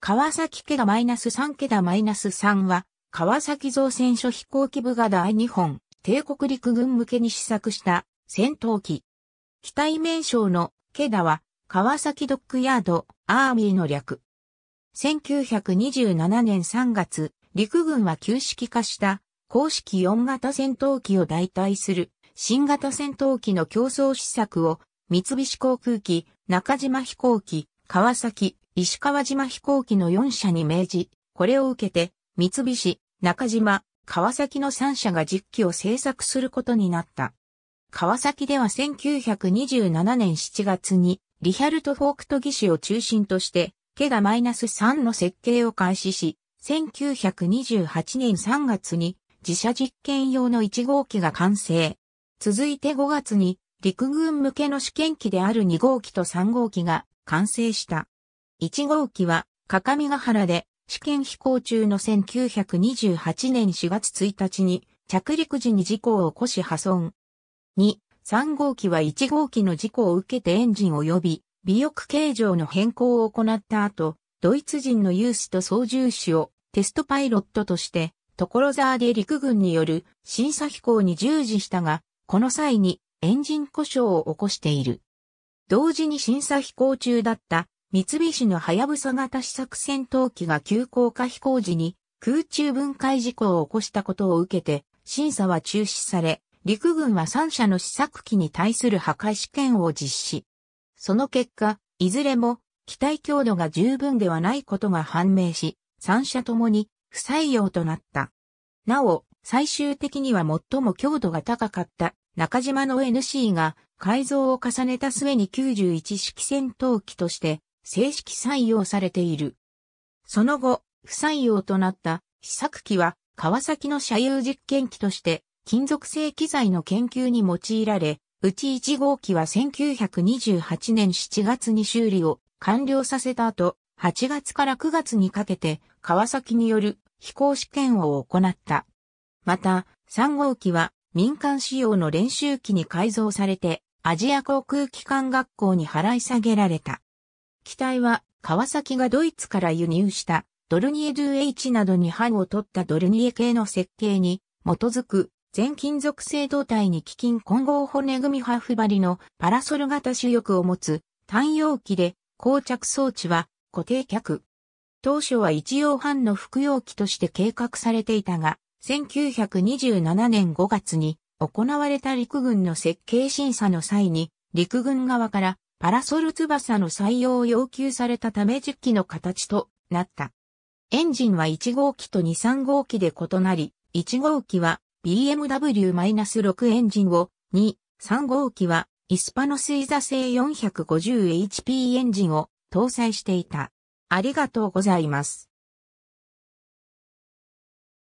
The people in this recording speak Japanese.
川崎家がマイナス3桁マイナス3は、川崎造船所飛行機部が第日本、帝国陸軍向けに試作した戦闘機。機体名称のケダは、川崎ドックヤード、アーミーの略。1927年3月、陸軍は旧式化した公式4型戦闘機を代替する新型戦闘機の競争施策を三菱航空機、中島飛行機、川崎、石川島飛行機の4社に命じ、これを受けて、三菱、中島、川崎の3社が実機を製作することになった。川崎では1927年7月に、リヒャルト・フォークト技師を中心として、ケガマイナス3の設計を開始し、1928年3月に自社実験用の1号機が完成。続いて5月に陸軍向けの試験機である2号機と3号機が完成した。1号機は、鏡ヶ原で試験飛行中の1928年4月1日に着陸時に事故を起こし破損。2、3号機は1号機の事故を受けてエンジン及び尾翼形状の変更を行った後、ドイツ人のユースと操縦士をテストパイロットとして、所沢で陸軍による審査飛行に従事したが、この際にエンジン故障を起こしている。同時に審査飛行中だった三菱のハヤブサ型試作戦闘機が急降下飛行時に空中分解事故を起こしたことを受けて、審査は中止され、陸軍は3社の試作機に対する破壊試験を実施。その結果、いずれも機体強度が十分ではないことが判明し、3社ともに不採用となった。なお、最終的には最も強度が高かった中島の NC が改造を重ねた末に91式戦闘機として正式採用されている。その後、不採用となった試作機は川崎の車有実験機として金属製機材の研究に用いられ、うち1号機は1928年7月に修理を完了させた後、8月から9月にかけて川崎による飛行試験を行った。また、3号機は民間仕様の練習機に改造されてアジア航空機関学校に払い下げられた。機体は川崎がドイツから輸入したドルニエドイ h などに版を取ったドルニエ系の設計に基づく全金属製胴体に基金混合骨組みハーフ張りのパラソル型主翼を持つ単容器で膠着装置は固定客。当初は一用半の服用機として計画されていたが、1927年5月に行われた陸軍の設計審査の際に陸軍側からパラソル翼の採用を要求されたため10機の形となった。エンジンは1号機と2、3号機で異なり、1号機は BMW-6 エンジンを、2、3号機はイスパノスイザ製 450HP エンジンを搭載していた。ありがとうございます。